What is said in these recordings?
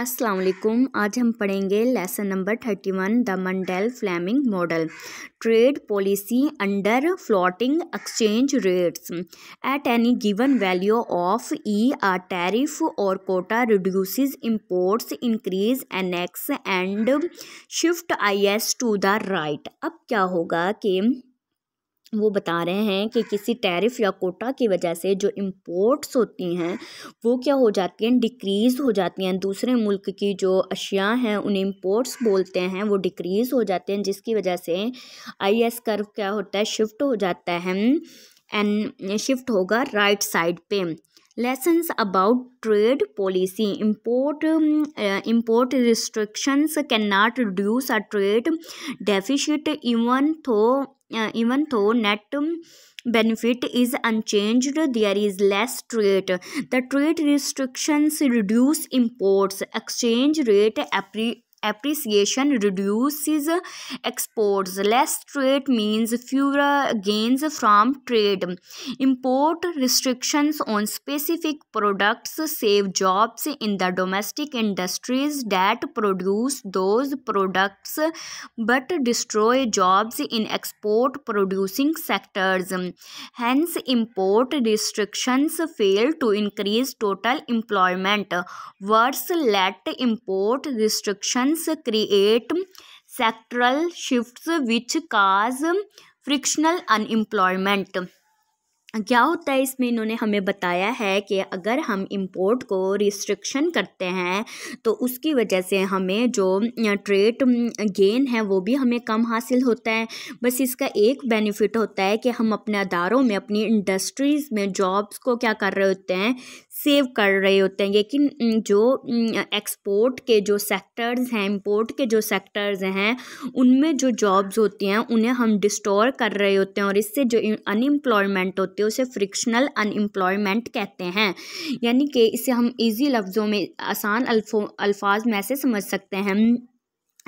असलकुम आज हम पढ़ेंगे lesson number thirty one the Mundell Fleming model trade policy under floating exchange rates at any given value of e a tariff or quota reduce imports increase x and shift IS to the right अब क्या होगा कि वो बता रहे हैं कि किसी टैरिफ या कोटा की वजह से जो इम्पोर्ट्स होती हैं वो क्या हो जाती हैं डिक्रीज़ हो जाती हैं दूसरे मुल्क की जो अशिया हैं उन्हें इम्पोर्ट्स बोलते हैं वो डिक्रीज़ हो जाते हैं जिसकी वजह से आई एस कर्व क्या होता है शिफ्ट हो जाता है एंड शिफ्ट होगा राइट साइड पे lessons about trade policy import um, uh, import restrictions cannot reduce a trade deficit even though uh, even though net um, benefit is unchanged there is less trade the trade restrictions reduce imports exchange rate appre appreciation reduces exports less trade means fewer gains from trade import restrictions on specific products save jobs in the domestic industries that produce those products but destroy jobs in export producing sectors hence import restrictions fail to increase total employment worse let import restrictions tensions create sectoral shift which cause frictional unemployment क्या होता है इसमें इन्होंने हमें बताया है कि अगर हम इंपोर्ट को रिस्ट्रिक्शन करते हैं तो उसकी वजह से हमें जो ट्रेड गेन है वो भी हमें कम हासिल होता है बस इसका एक बेनिफिट होता है कि हम अपने अदारों में अपनी इंडस्ट्रीज़ में जॉब्स को क्या कर रहे होते हैं सेव कर रहे होते हैं लेकिन जो एक्सपोर्ट के जो सेक्टर्स हैं इम्पोर्ट के जो सेक्टर्स हैं उनमें जो जॉब्स होती हैं उन्हें हम डिस्टोर कर रहे होते हैं और इससे जो अनएम्प्लॉयमेंट होती है उसे फ्रिक्शनल अनएम्प्लॉयमेंट कहते हैं यानी कि इसे हम इजी लफ्ज़ों में आसान अल्फाज में ऐसे समझ सकते हैं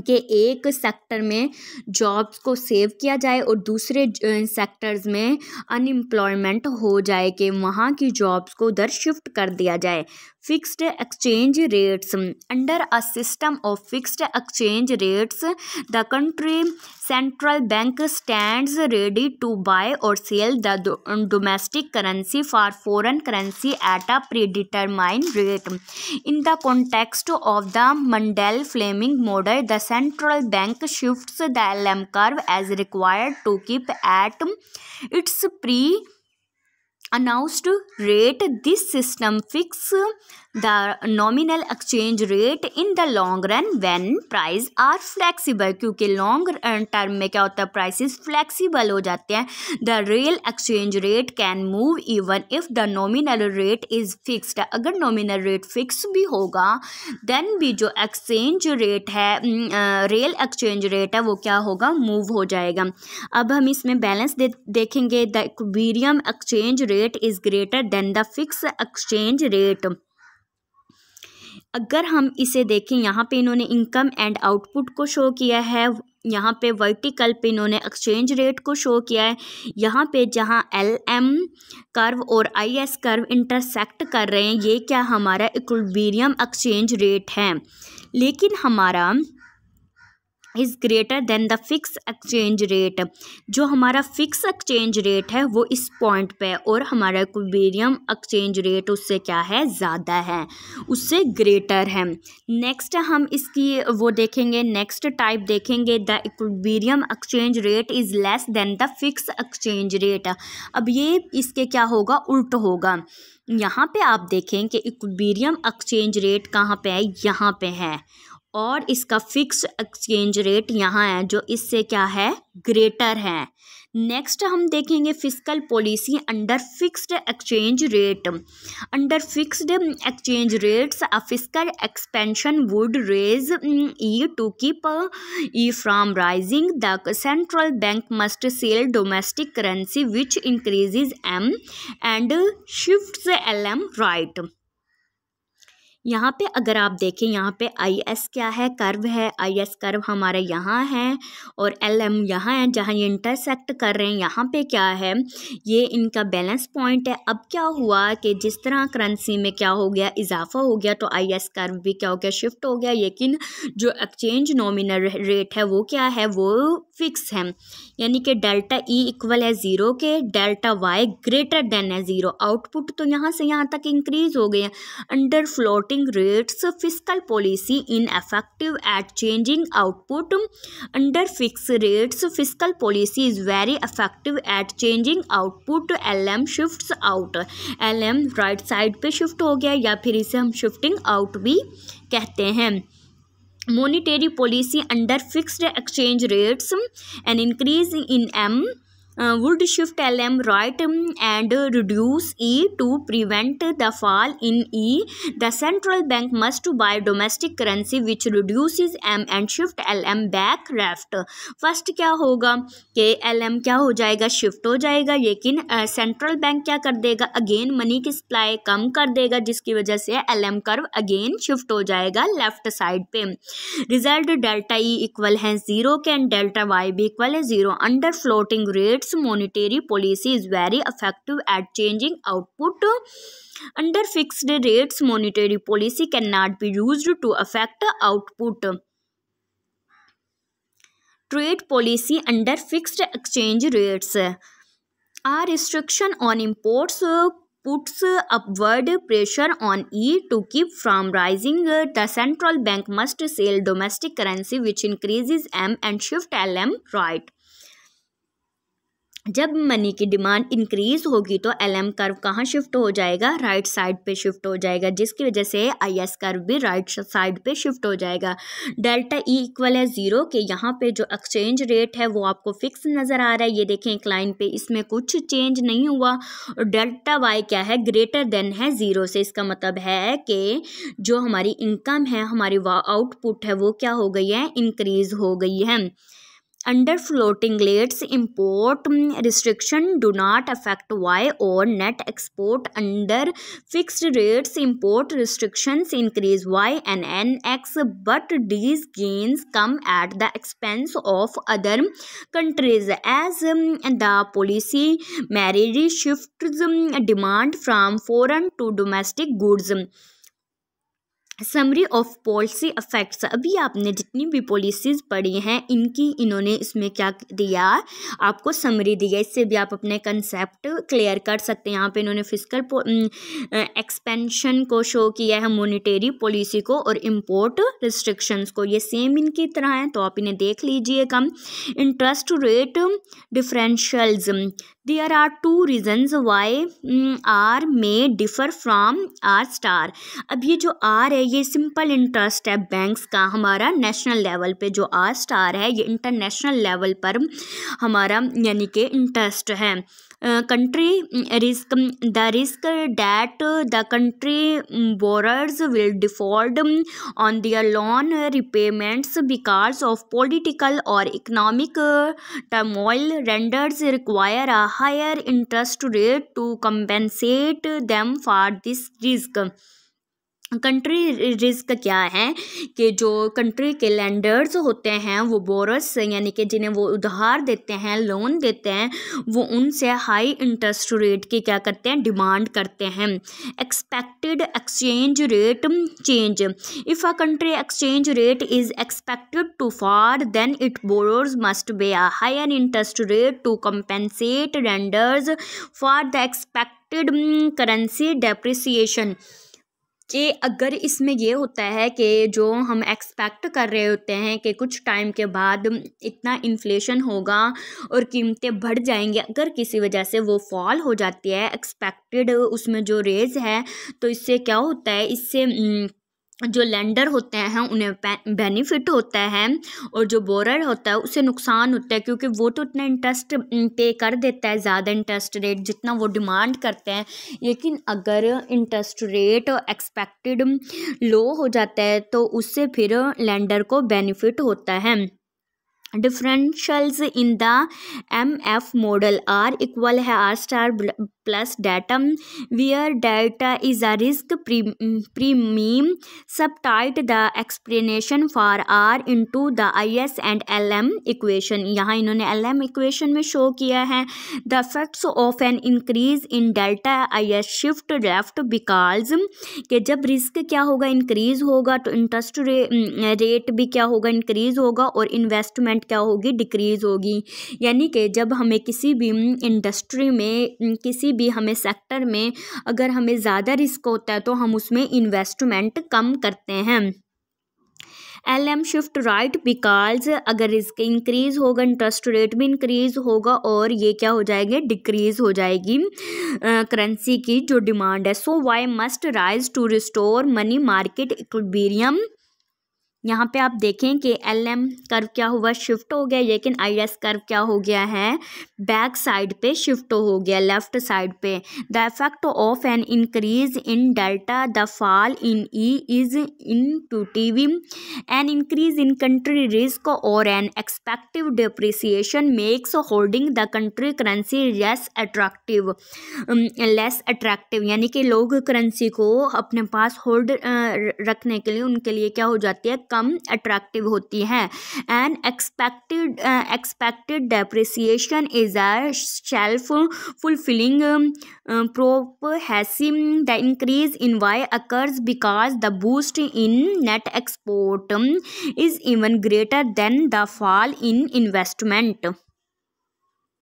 के एक सेक्टर में जॉब्स को सेव किया जाए और दूसरे सेक्टर्स में अनएम्प्लॉयमेंट हो जाए कि वहाँ की जॉब्स को उधर शिफ्ट कर दिया जाए fixed exchange rates under a system of fixed exchange rates the country central bank stands ready to buy or sell the um, domestic currency for foreign currency at a predetermined rate. In the context of the Mundell-Fleming model, the central bank shifts the LM curve as required to keep at its pre announced rate this system fixes the nominal exchange rate in the long run when price are flexible क्योंकि long term में क्या होता है price flexible हो जाते हैं the real exchange rate can move even if the nominal rate is fixed अगर nominal rate fix भी होगा देन भी जो एक्सचेंज रेट है रियल एक्सचेंज रेट है वो क्या होगा मूव हो जाएगा अब हम इसमें बैलेंस दे, देखेंगे the equilibrium exchange rate is greater than the fix exchange rate अगर हम इसे देखें यहाँ पे इन्होंने इनकम एंड आउटपुट को शो किया है यहाँ पे वर्टिकल पे इन्होंने एक्सचेंज रेट को शो किया है यहाँ पे जहाँ एल एम कर्व और आई एस कर्व इंटरसेक्ट कर रहे हैं ये क्या हमारा इक्विबीरियम एक्सचेंज रेट है लेकिन हमारा is greater than the fix exchange rate जो हमारा फिक्स एक्सचेंज रेट है वो इस पॉइंट पे और हमारा कुबेरियम एक्सचेंज रेट उससे क्या है ज़्यादा है उससे ग्रेटर है नेक्स्ट हम इसकी वो देखेंगे नेक्स्ट टाइप देखेंगे the equilibrium exchange rate is less than the fix exchange rate अब ये इसके क्या होगा उल्ट होगा यहाँ पे आप देखें कि इक्वेरियम एक्सचेंज रेट कहाँ पे है यहाँ पे है और इसका फिक्स एक्सचेंज रेट यहाँ है जो इससे क्या है ग्रेटर है नेक्स्ट हम देखेंगे fiscal policy under fixed exchange rate under fixed exchange rates a fiscal expansion would raise e to keep e from rising the central bank must sell domestic currency which increases m and shifts l m right यहाँ पे अगर आप देखें यहाँ पे I S क्या है curve है आई एस कर्व हमारे यहाँ है और एल एम यहाँ है जहाँ ये इंटरसेक्ट कर रहे हैं यहाँ पे क्या है ये इनका बैलेंस पॉइंट है अब क्या हुआ कि जिस तरह करेंसी में क्या हो गया इजाफा हो गया तो आई एस कर्व भी क्या हो गया शिफ्ट हो गया लेकिन जो एक्सचेंज नॉमिनल रेट है वो क्या है वो फिक्स है यानी कि डेल्टा ई इक्वल है ज़ीरो के डेल्टा वाई ग्रेटर देन है ज़ीरो आउटपुट तो यहाँ से यहाँ तक इंक्रीज़ हो गए under float floating rates fiscal policy ineffective at changing output under fixed rates fiscal policy is very effective at changing output lm shifts out lm right side पे shift हो गया या फिर इसे हम शिफ्टिंग आउट भी कहते हैं monetary policy under fixed exchange rates an increase in m would shift l m lm and reduce e to prevent the fall in e e the central bank must domestic currency which reduce m and shift l m back left first क्या होगा कि M क्या हो जाएगा shift हो जाएगा लेकिन central uh, bank क्या कर देगा अगेन मनी की सप्लाई कम कर देगा जिसकी वजह से L M curve again shift हो जाएगा लेफ्ट साइड पे रिजल्ट डेल्टा ई इक्वल है ज़ीरो के एंड डेल्टा वाई भी इक्वल है zero under floating rate its monetary policy is very effective at changing output. Under fixed rates, monetary policy cannot be used to affect output. Trade policy under fixed exchange rates. A restriction on imports puts upward pressure on E to keep from rising. The central bank must sell domestic currency which increases M and shift LM right. जब money की demand increase होगी तो L M curve कहाँ shift हो जाएगा right side पे shift हो जाएगा जिसकी वजह से आई एस कर्व भी राइट साइड पे शिफ्ट हो जाएगा डेल्टा ई इक्वल है ज़ीरो के यहाँ पे जो एक्सचेंज रेट है वो आपको फिक्स नज़र आ रहा है ये देखें एक लाइन पे इसमें कुछ चेंज नहीं हुआ और डेल्टा वाई क्या है ग्रेटर देन है ज़ीरो से इसका मतलब है कि जो हमारी इनकम है हमारी आउटपुट है वो क्या हो गई है इंक्रीज़ हो गई है under floating rates import mm, restriction do not affect y or net export under fixed rates import restrictions increase y and nx but these gains come at the expense of other countries as mm, the policy marriage shifts mm, demand from foreign to domestic goods summary of policy affects अभी आपने जितनी भी policies पढ़ी हैं इनकी इन्होंने इसमें क्या दिया आपको समरी दिया इससे भी आप अपने कंसेप्ट क्लियर कर सकते हैं यहाँ पे इन्होंने फिजिकल एक्सपेंशन को शो किया है मोनिटेरी पॉलिसी को और इम्पोर्ट रिस्ट्रिक्शंस को ये सेम इनकी तरह हैं तो आप इन्हें देख लीजिए कम interest rate differentials there are two reasons why R may differ from R star अब ये जो आर है ये सिंपल इंटरेस्ट है बैंक्स का हमारा नेशनल लेवल पे जो आर स्टार है ये इंटरनेशनल लेवल पर हमारा यानी कि इंटरेस्ट है country risk the risk that the country borrowers will default on their loan repayments because of political और economic turmoil renders require a higher interest rate to compensate them for this risk country risk क्या है कि जो country के landers होते हैं वो borers यानी कि जिन्हें वो उधार देते हैं लोन देते हैं वो उनसे हाई इंटरेस्ट रेट की क्या करते हैं डिमांड करते हैं expected exchange rate change if a country exchange rate is expected to fall then it borrowers must pay a higher interest rate to compensate lenders for the expected currency depreciation कि अगर इसमें ये होता है कि जो हम एक्सपेक्ट कर रहे होते हैं कि कुछ टाइम के बाद इतना इन्फ्लेशन होगा और कीमतें बढ़ जाएंगी अगर किसी वजह से वो फॉल हो जाती है एक्सपेक्टेड उसमें जो रेज है तो इससे क्या होता है इससे हम्म, जो लैंडर होते हैं उन्हें बेनिफिट होता है और जो बोरर होता है उसे नुकसान होता है क्योंकि वो तो उतना इंटरेस्ट पे कर देता है ज़्यादा इंटरेस्ट रेट जितना वो डिमांड करते हैं लेकिन अगर इंटरेस्ट रेट एक्सपेक्टेड लो हो जाता है तो उससे फिर लैंडर को बेनिफिट होता है differentials in the M F model R equal है R star plus datum where data is a risk premium सब टाइट the explanation for R to the I S and L M equation यहाँ इन्होंने L M equation में show किया है the effects of an increase in delta I S shift left because के जब risk क्या होगा इंक्रीज होगा तो इंटरेस्ट रेट भी क्या होगा इंक्रीज होगा और इन्वेस्टमेंट परसेंट क्या होगी डिक्रीज़ होगी यानी कि जब हमें किसी भी इंडस्ट्री में किसी भी हमें सेक्टर में अगर हमें ज़्यादा रिस्क होता है तो हम उसमें इन्वेस्टमेंट कम करते हैं L M shift right because अगर रिस्क इंक्रीज़ होगा इंटरेस्ट रेट भी इंक्रीज़ होगा और ये क्या हो जाएंगे डिक्रीज़ हो जाएगी करेंसी की जो डिमांड है so Y must rise to restore money market equilibrium यहाँ पे आप देखें कि एल एम कर्व क्या हुआ शिफ्ट हो गया लेकिन आई एस कर्व क्या हो गया है बैक साइड पे शिफ्ट हो गया लेफ्ट साइड पे the effect of an increase in delta the fall in E is in to T V an increase in country risk और an expected depreciation makes holding the country currency less attractive less attractive यानी कि लोग currency को अपने पास hold रखने के लिए उनके लिए क्या हो जाती है कम अट्रैक्टिव होती हैं and expected expected depreciation is a self fulfilling prophecy the increase in Y occurs because the boost in net export is even greater than the fall in investment